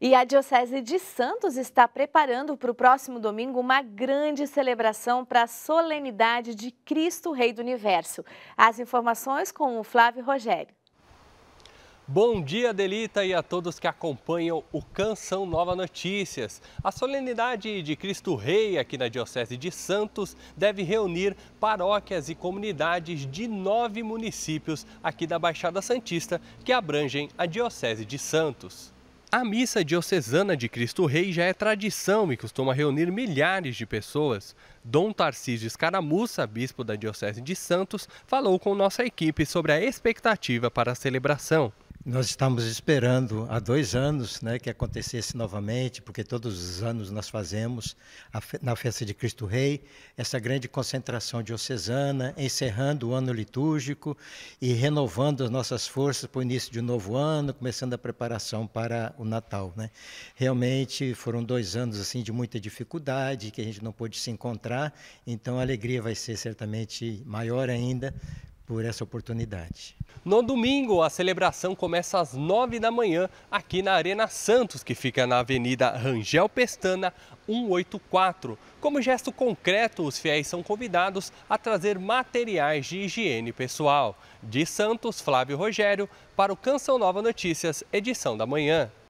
E a Diocese de Santos está preparando para o próximo domingo uma grande celebração para a solenidade de Cristo Rei do Universo. As informações com o Flávio Rogério. Bom dia, Delita, e a todos que acompanham o Canção Nova Notícias. A solenidade de Cristo Rei aqui na Diocese de Santos deve reunir paróquias e comunidades de nove municípios aqui da Baixada Santista que abrangem a Diocese de Santos. A missa diocesana de Cristo Rei já é tradição e costuma reunir milhares de pessoas. Dom Tarcísio Escaramuça, bispo da Diocese de Santos, falou com nossa equipe sobre a expectativa para a celebração. Nós estamos esperando há dois anos né, que acontecesse novamente, porque todos os anos nós fazemos a, na festa de Cristo Rei essa grande concentração diocesana, encerrando o ano litúrgico e renovando as nossas forças para o início de um novo ano, começando a preparação para o Natal. Né? Realmente foram dois anos assim de muita dificuldade, que a gente não pôde se encontrar, então a alegria vai ser certamente maior ainda por essa oportunidade. No domingo, a celebração começa às 9 da manhã aqui na Arena Santos, que fica na Avenida Rangel Pestana, 184. Como gesto concreto, os fiéis são convidados a trazer materiais de higiene pessoal. De Santos, Flávio Rogério, para o Canção Nova Notícias, edição da manhã.